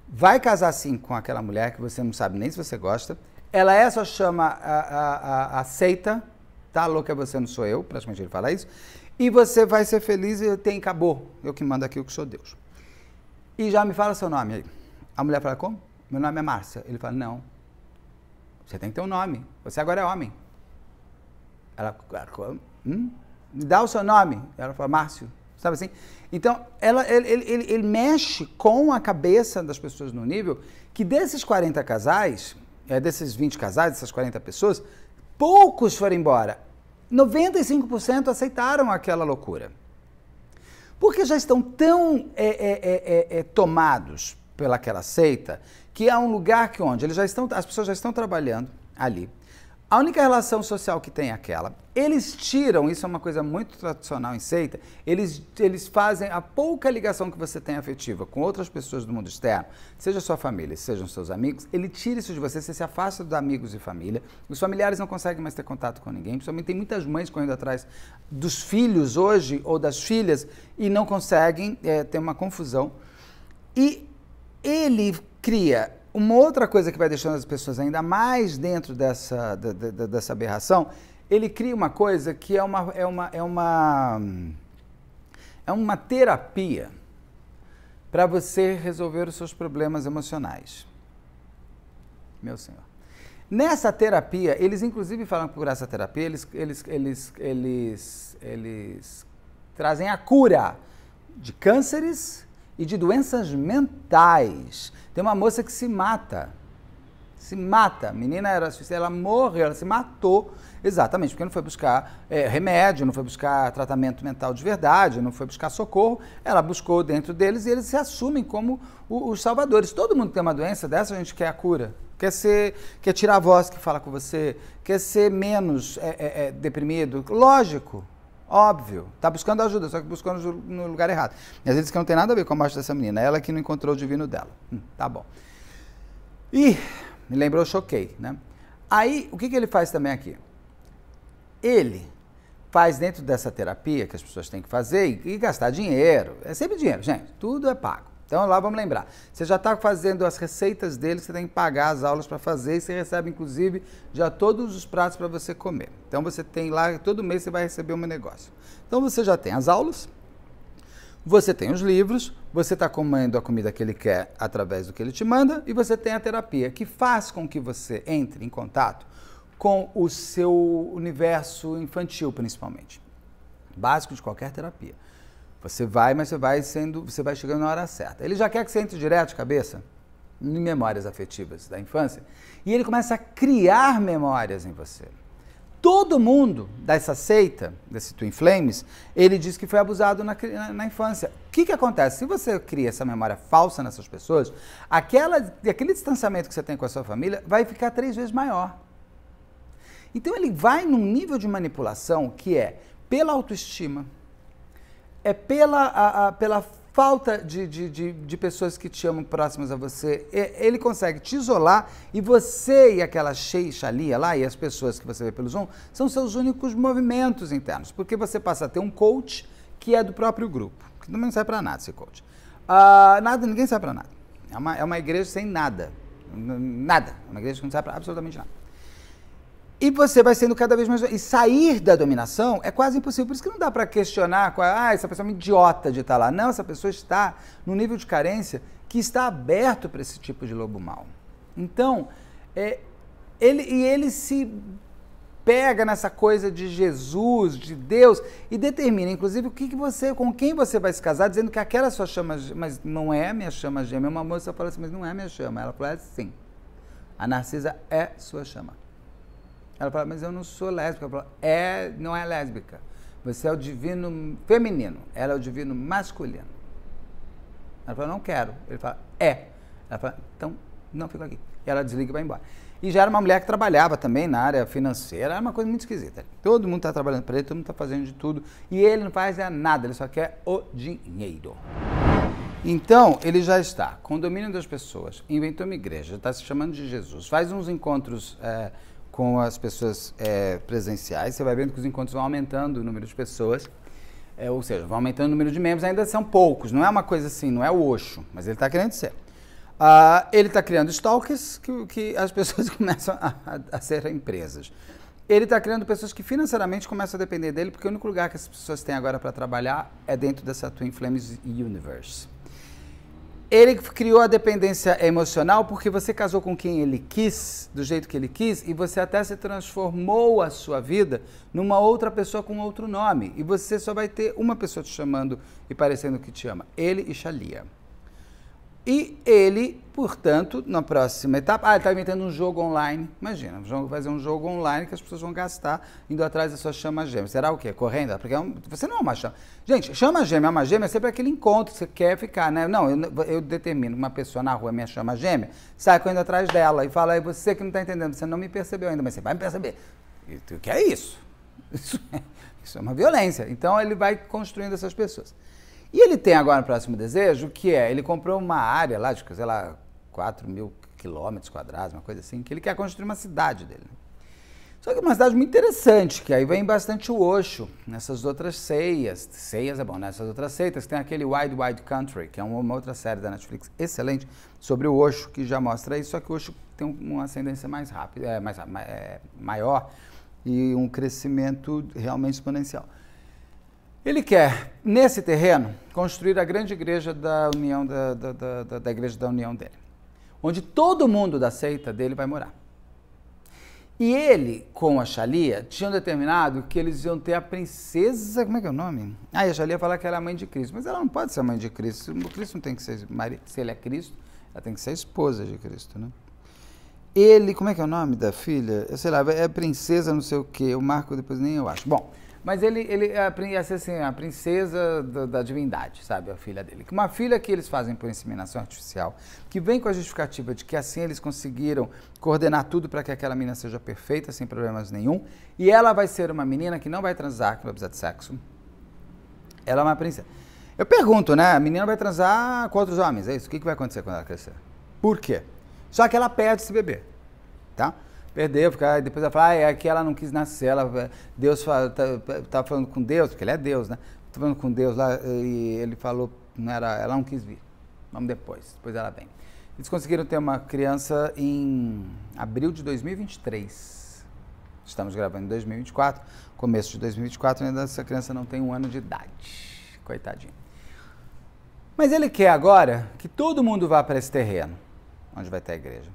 vai casar sim com aquela mulher que você não sabe nem se você gosta, ela é só chama a, a, a, aceita, tá louca é você não sou eu, praticamente ele fala isso, e você vai ser feliz e tem, acabou, eu que mando aqui, eu que sou Deus. E já me fala seu nome aí. A mulher fala, como? Meu nome é Márcia. Ele fala, não, você tem que ter um nome, você agora é homem. Ela, como? Hum? Me dá o seu nome. Ela fala, Márcio. Sabe assim? Então, ela, ele, ele, ele, mexe com a cabeça das pessoas no nível que desses 40 casais, é, desses 20 casais, dessas 40 pessoas, poucos foram embora. 95% aceitaram aquela loucura. Porque já estão tão é é, é, é, é, tomados pelaquela seita que é um lugar que onde eles já estão, as pessoas já estão trabalhando ali a única relação social que tem é aquela. Eles tiram, isso é uma coisa muito tradicional em seita, eles, eles fazem a pouca ligação que você tem afetiva com outras pessoas do mundo externo, seja sua família, sejam seus amigos, ele tira isso de você, você se afasta dos amigos e família. Os familiares não conseguem mais ter contato com ninguém, principalmente tem muitas mães correndo atrás dos filhos hoje ou das filhas e não conseguem, é, uma confusão. E ele cria uma outra coisa que vai deixando as pessoas ainda mais dentro dessa, da, da, dessa aberração, ele cria uma coisa que é uma, é uma, é uma, é uma terapia para você resolver os seus problemas emocionais. Meu senhor. Nessa terapia, eles inclusive falam que por essa terapia, eles, eles, eles, eles, eles trazem a cura de cânceres e de doenças mentais. Tem uma moça que se mata. Se mata. A menina era ela morreu, ela se matou. Exatamente, porque não foi buscar é, remédio, não foi buscar tratamento mental de verdade, não foi buscar socorro. Ela buscou dentro deles e eles se assumem como o, os salvadores. Todo mundo que tem uma doença dessa, a gente quer a cura. Quer ser, quer tirar a voz que fala com você, quer ser menos é, é, é deprimido. Lógico, Óbvio, está buscando ajuda, só que buscando no lugar errado. E às vezes que não tem nada a ver com a morte dessa menina, ela que não encontrou o divino dela. Hum, tá bom. E me lembrou, choquei, né? Aí, o que, que ele faz também aqui? Ele faz dentro dessa terapia que as pessoas têm que fazer e, e gastar dinheiro. É sempre dinheiro, gente. Tudo é pago. Então lá vamos lembrar. Você já está fazendo as receitas dele, você tem que pagar as aulas para fazer e você recebe inclusive já todos os pratos para você comer. Então você tem lá, todo mês você vai receber um negócio. Então você já tem as aulas, você tem os livros, você está comendo a comida que ele quer através do que ele te manda e você tem a terapia, que faz com que você entre em contato com o seu universo infantil principalmente. Básico de qualquer terapia. Você vai, mas você vai sendo, você vai chegando na hora certa. Ele já quer que você entre direto de cabeça em memórias afetivas da infância e ele começa a criar memórias em você. Todo mundo dessa seita, desse Twin Flames, ele diz que foi abusado na, na, na infância. O que, que acontece? Se você cria essa memória falsa nessas pessoas, aquela, aquele distanciamento que você tem com a sua família vai ficar três vezes maior. Então ele vai num nível de manipulação que é pela autoestima, é pela, a, a, pela falta de, de, de, de, pessoas que te amam próximas a você, ele consegue te isolar e você e aquela cheixa ali, lá, e as pessoas que você vê pelo Zoom, são seus únicos movimentos internos, porque você passa a ter um coach que é do próprio grupo, que também não serve para nada esse coach. Uh, nada, ninguém serve para nada. É uma, é uma igreja sem nada. Nada. uma igreja que não serve para absolutamente nada. E você vai sendo cada vez mais. E sair da dominação é quase impossível. Por isso que não dá para questionar, é, ah, essa pessoa é uma idiota de estar tá lá. Não, essa pessoa está num nível de carência que está aberto para esse tipo de lobo mau. Então, é, ele, e ele se pega nessa coisa de Jesus, de Deus, e determina, inclusive, o que, que você, com quem você vai se casar, dizendo que aquela sua chama, mas não é minha chama gêmea. Uma moça fala assim, mas não é minha chama. Ela fala assim, a Narcisa é sua chama. Ela fala, mas eu não sou lésbica. Ela fala, é, não é lésbica. Você é o divino feminino, ela é o divino masculino. Ela fala, não quero. Ele fala, é. Ela fala, então não fico aqui. E ela desliga e vai embora. E já era uma mulher que trabalhava também na área financeira, era uma coisa muito esquisita. Todo mundo está trabalhando para ele, todo mundo está fazendo de tudo. E ele não faz é nada, ele só quer o dinheiro. Então, ele já está, condomínio das pessoas, inventou uma igreja, está se chamando de Jesus, faz uns encontros é, com as pessoas é, presenciais, você vai vendo que os encontros vão aumentando o número de pessoas, é, ou seja, vão aumentando o número de membros, ainda são poucos, não é uma coisa assim, não é o Oxo, mas ele está querendo ser. Ah, ele está criando stalkers que, que, as pessoas começam a, a, a ser empresas. Ele está criando pessoas que financeiramente começam a depender dele, porque o único lugar que as pessoas têm agora para trabalhar é dentro dessa Twin Flames Universe. Ele criou a dependência emocional porque você casou com quem ele quis, do jeito que ele quis, e você até se transformou a sua vida numa outra pessoa com outro nome. E você só vai ter uma pessoa te chamando e parecendo que te ama: ele e Shalia. E ele Portanto, na próxima etapa, ah, ele está inventando um jogo online. Imagina, o jogo um jogo online que as pessoas vão gastar indo atrás da sua chama gêmea. Será o quê? Correndo? Ah, porque é um, você não é uma chama. Gente, chama gêmea, uma gêmea é sempre aquele encontro que você quer ficar, né? Não, eu, eu determino que uma pessoa na rua é minha chama gêmea, sai correndo atrás dela e fala, aí é você que não está entendendo, você não me percebeu ainda, mas você vai me perceber. O que é isso? Isso é, isso é uma violência. Então ele vai construindo essas pessoas. E ele tem agora o próximo desejo, que é, ele comprou uma área lá, de, sei lá, 4 mil quilômetros quadrados, uma coisa assim, que ele quer construir uma cidade dele. Só que é uma cidade muito interessante, que aí vem bastante o Osho, nessas outras ceias. Ceias é bom, nessas né? outras seitas, tem aquele Wide Wide Country, que é uma outra série da Netflix excelente sobre o Osho, que já mostra isso, só que o Osho tem uma ascendência mais rápida, é, mais, é, maior e um crescimento realmente exponencial. Ele quer, nesse terreno, construir a grande igreja da União, da, da, da, da Igreja da União dele onde todo mundo da seita dele vai morar. E ele, com a Chalia tinham determinado que eles iam ter a princesa. Como é que é o nome? Ah, e a Chalia fala que ela é a mãe de Cristo. Mas ela não pode ser a mãe de Cristo. O Cristo não tem que ser. Marido. Se ele é Cristo, ela tem que ser a esposa de Cristo, né? Ele, como é que é o nome da filha? Eu sei lá, é princesa, não sei o quê. O Marco depois nem eu acho. Bom, mas ele, ele é ia ser assim, a princesa da, da, divindade, sabe? A filha dele. Uma filha que eles fazem por inseminação artificial, que vem com a justificativa de que assim eles conseguiram coordenar tudo para que aquela menina seja perfeita, sem problemas nenhum. E ela vai ser uma menina que não vai transar, que vai precisar de sexo. Ela é uma princesa. Eu pergunto, né? A menina vai transar com outros homens, é isso? O que, que vai acontecer quando ela crescer? Por quê? Só que ela perde esse bebê, tá? Perdeu, porque depois ela fala, ah, aqui é ela não quis nascer, ela, eh, Deus fala, tá, tá, falando com Deus, porque ele é Deus, né? Tá falando com Deus lá, e ele falou, não era, ela não quis vir. Vamos depois, depois ela vem. Eles conseguiram ter uma criança em abril de 2023. Estamos gravando em 2024, começo de 2024, ainda essa criança não tem um ano de idade. Coitadinho. Mas ele quer agora que todo mundo vá para esse terreno, onde vai ter a igreja.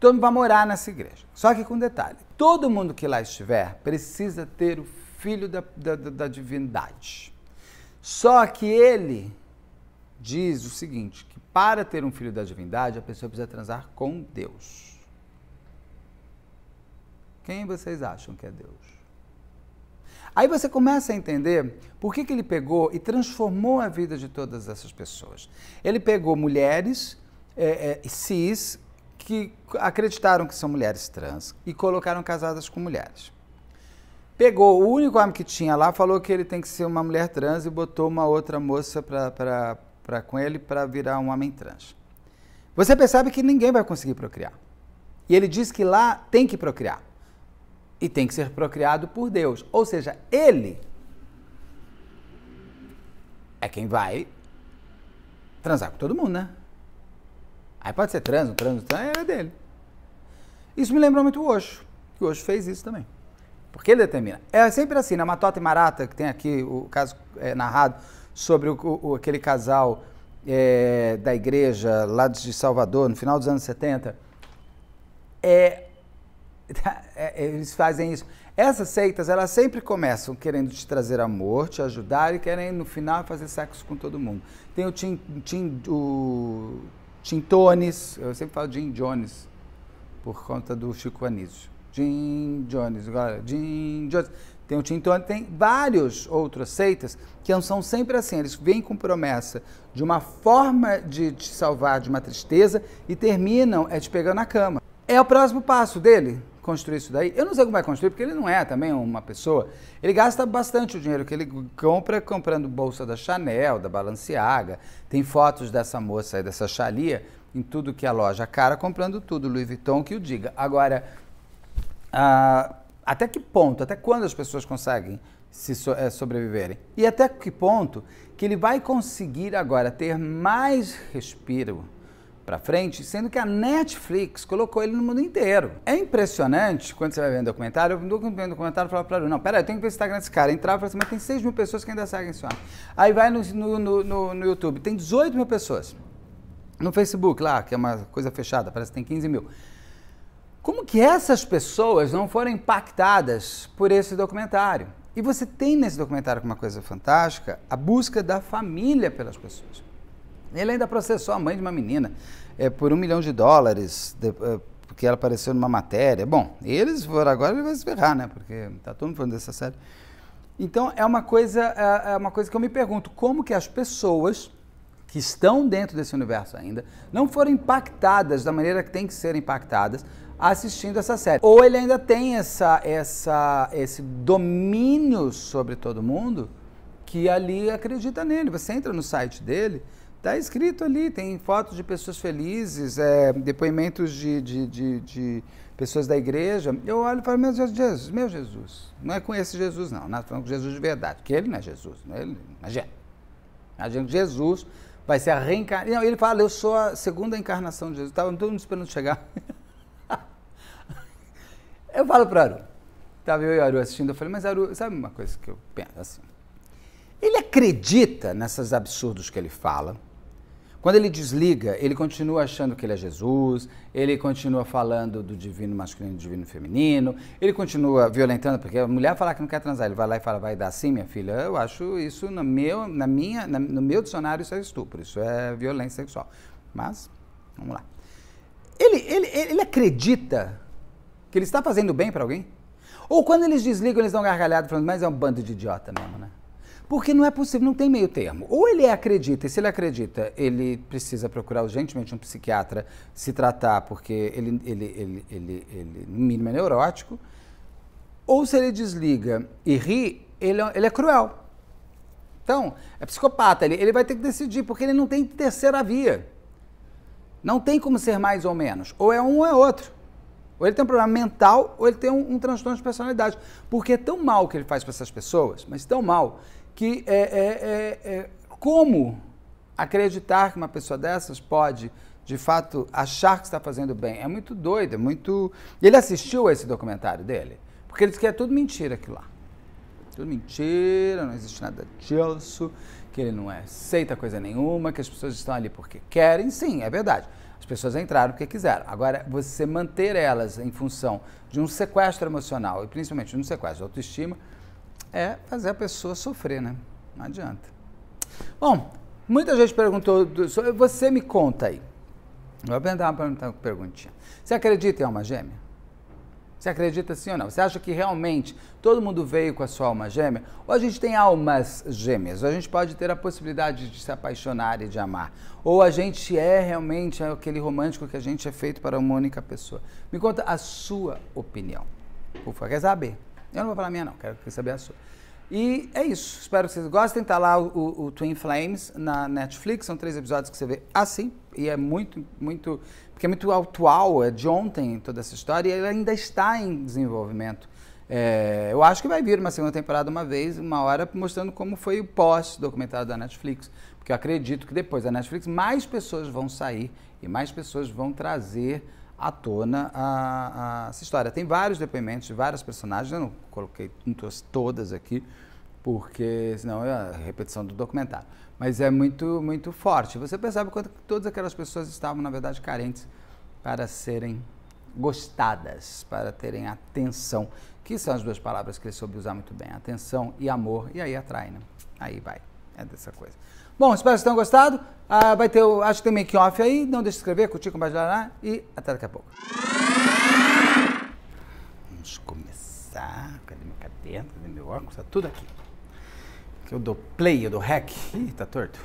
Todo mundo vai morar nessa igreja. Só que com detalhe: todo mundo que lá estiver precisa ter o filho da, da, da divindade. Só que ele diz o seguinte: que para ter um filho da divindade, a pessoa precisa transar com Deus. Quem vocês acham que é Deus? Aí você começa a entender por que, que ele pegou e transformou a vida de todas essas pessoas. Ele pegou mulheres é, é, cis, que acreditaram que são mulheres trans e colocaram casadas com mulheres. Pegou o único homem que tinha lá, falou que ele tem que ser uma mulher trans e botou uma outra moça pra, pra, pra com ele para virar um homem trans. Você percebe que ninguém vai conseguir procriar. E ele diz que lá tem que procriar. E tem que ser procriado por Deus. Ou seja, ele é quem vai transar com todo mundo, né? Aí pode ser trans, trans, trans, é dele. Isso me lembrou muito o Osho, que o Osho fez isso também. Porque ele determina. É sempre assim, na né? Matota e Marata, que tem aqui o caso é, narrado sobre o, o aquele casal é, da igreja lá de Salvador, no final dos anos 70, é, é, eles fazem isso. Essas seitas, elas sempre começam querendo te trazer amor, te ajudar e querem, no final, fazer sexo com todo mundo. Tem o Tim, o Tintones, eu sempre falo Jim Jones, por conta do Chico Anísio. Jim Jones, agora Jim Jones. Tem o Tintone, tem vários outros seitas que não são sempre assim. Eles vêm com promessa de uma forma de te salvar de uma tristeza e terminam é te pegando na cama. É o próximo passo dele construir isso daí. Eu não sei como vai é construir, porque ele não é também uma pessoa. Ele gasta bastante o dinheiro que ele compra comprando bolsa da Chanel, da Balenciaga. Tem fotos dessa moça aí, dessa Chalia, em tudo que é loja cara, comprando tudo, Louis Vuitton que o diga. Agora, ah, até que ponto, até quando as pessoas conseguem se so, é, sobreviverem? E até que ponto que ele vai conseguir agora ter mais respiro para frente, sendo que a Netflix colocou ele no mundo inteiro. É impressionante quando você vai ver um documentário. Eu vendo um documentário e falo para não, peraí, eu tenho que ver o Instagram desse cara. Entrava e assim, mas tem 6 mil pessoas que ainda seguem esse homem. Aí vai no, no, no, no YouTube, tem 18 mil pessoas. No Facebook lá, que é uma coisa fechada, parece que tem 15 mil. Como que essas pessoas não foram impactadas por esse documentário? E você tem nesse documentário uma coisa fantástica, a busca da família pelas pessoas. Ele ainda processou a mãe de uma menina é, por um milhão de dólares, de, é, porque ela apareceu numa matéria. Bom, eles foram agora, ele vai se ferrar, né? Porque tá todo mundo falando dessa série. Então é uma coisa, é, é uma coisa que eu me pergunto, como que as pessoas que estão dentro desse universo ainda não foram impactadas da maneira que tem que ser impactadas assistindo essa série? Ou ele ainda tem essa, essa, esse domínio sobre todo mundo que ali acredita nele. Você entra no site dele Está escrito ali, tem fotos de pessoas felizes, é, depoimentos de, de, de, de, pessoas da igreja. Eu olho e falo, meu Jesus, meu Jesus, não é com esse Jesus não, nós estamos com Jesus de verdade, porque ele não é Jesus, não é ele, imagina. É imagina que Jesus vai ser a reencarnação. Ele fala, eu sou a segunda encarnação de Jesus, estava todo mundo esperando chegar. eu falo para Aru, estava eu e Aru assistindo, eu falei, mas Aru, sabe uma coisa que eu penso assim? Ele acredita nesses absurdos que ele fala, quando ele desliga, ele continua achando que ele é Jesus, ele continua falando do divino masculino e do divino feminino, ele continua violentando, porque a mulher fala que não quer transar, ele vai lá e fala, vai dar sim, minha filha. Eu acho isso no meu, na minha, na, no meu dicionário isso é estupro, isso é violência sexual. Mas, vamos lá. Ele, ele, ele acredita que ele está fazendo bem para alguém? Ou quando eles desligam, eles dão gargalhada, falando, mas é um bando de idiota mesmo, né? Porque não é possível, não tem meio termo. Ou ele acredita, e se ele acredita, ele precisa procurar urgentemente um psiquiatra se tratar, porque ele, ele, ele, ele, ele no mínimo, é neurótico. Ou se ele desliga e ri, ele, é, ele é cruel. Então, é psicopata, ele, ele vai ter que decidir, porque ele não tem terceira via. Não tem como ser mais ou menos. Ou é um ou é outro. Ou ele tem um problema mental, ou ele tem um, um transtorno de personalidade. Porque é tão mal que ele faz para essas pessoas, mas tão mal, que é, é, é, é, como acreditar que uma pessoa dessas pode, de fato, achar que está fazendo bem? É muito doido, é muito. Ele assistiu a esse documentário dele? Porque ele disse que é tudo mentira aquilo lá. Tudo mentira, não existe nada disso, que ele não é, aceita coisa nenhuma, que as pessoas estão ali porque querem. Sim, é verdade. As pessoas entraram porque quiseram. Agora, você manter elas em função de um sequestro emocional, e principalmente de um sequestro de autoestima, é fazer a pessoa sofrer, né? Não adianta. Bom, muita gente perguntou, do, você me conta aí. Eu vou perguntar uma perguntinha. Você acredita em alma gêmea? Você acredita sim ou não? Você acha que realmente todo mundo veio com a sua alma gêmea? Ou a gente tem almas gêmeas? Ou a gente pode ter a possibilidade de se apaixonar e de amar? Ou a gente é realmente aquele romântico que a gente é feito para uma única pessoa? Me conta a sua opinião. Ufa, quer saber? Eu não vou falar minha, não, quero saber a sua. E é isso. Espero que vocês gostem. Tá lá o, o, Twin Flames na Netflix. São três episódios que você vê assim. E é muito, muito. Porque é muito atual, é de ontem toda essa história. E ainda está em desenvolvimento. É, eu acho que vai vir uma segunda temporada uma vez, uma hora, mostrando como foi o pós-documentário da Netflix. Porque eu acredito que depois da Netflix mais pessoas vão sair e mais pessoas vão trazer à tona a, a, essa história. Tem vários depoimentos de vários personagens, eu não coloquei todas aqui, porque senão é a repetição do documentário. Mas é muito, muito forte. Você percebe quanto todas aquelas pessoas estavam, na verdade, carentes para serem gostadas, para terem atenção, que são as duas palavras que ele soube usar muito bem, atenção e amor, e aí atrai, né? Aí vai, é dessa coisa. Bom, espero que tenham gostado. Ah, vai ter, acho que tem make-off aí. Não deixe de inscrever, curtir, compartilhar né? e até daqui a pouco. Vamos começar. Cadê meu caderno? Cadê meu óculos? Tá tudo aqui. Aqui eu dou play, eu dou hack. Ih, tá torto.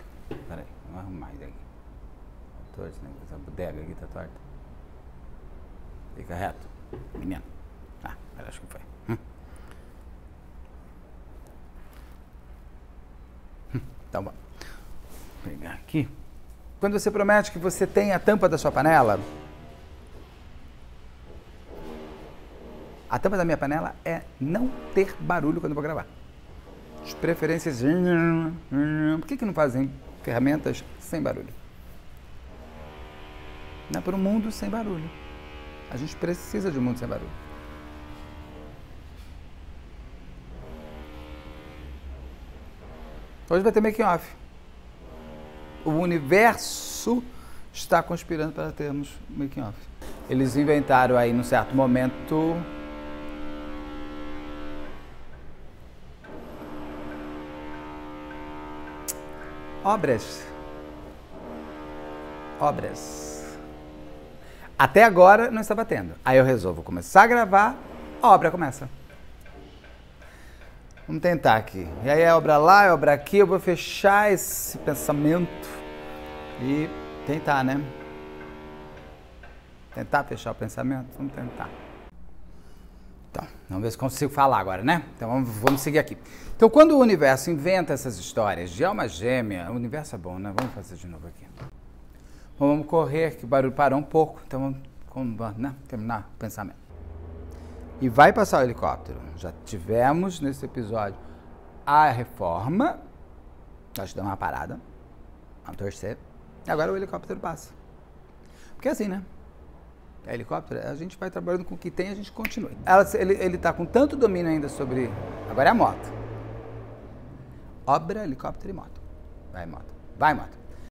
Pera aí, vamos arrumar isso aqui. Tá torto, negócio, né? Essa bodega aqui tá torta. Fica reto. Menino. Ah, acho que foi. Então, Hum, tá bom pegar aqui. Quando você promete que você tem a tampa da sua panela, a tampa da minha panela é não ter barulho quando eu vou gravar. As preferências. Hum, hum, hum, por que, que não fazem ferramentas sem barulho? Não é para um mundo sem barulho. A gente precisa de um mundo sem barulho. Hoje vai ter make off o universo está conspirando para termos making off. Eles inventaram aí num certo momento obras. Obras. Até agora não estava tendo. Aí eu resolvo começar a gravar, a obra começa. Vamos tentar aqui. E aí é obra lá, é obra aqui. Eu vou fechar esse pensamento e tentar, né? Tentar fechar o pensamento? Vamos tentar. Então, vamos ver se consigo falar agora, né? Então vamos, vamos seguir aqui. Então, quando o universo inventa essas histórias de alma gêmea, o universo é bom, né? Vamos fazer de novo aqui. Bom, vamos correr, que o barulho parou um pouco, então vamos, vamos né? terminar o pensamento e vai passar o helicóptero. Já tivemos nesse episódio a reforma, nós damos uma parada, A torcer, e agora o helicóptero passa. Porque é assim, né? É helicóptero, a gente vai trabalhando com o que tem, a gente continua. Ela, ele está com tanto domínio ainda sobre. Agora é a moto. Obra, helicóptero e moto. Vai moto. Vai moto.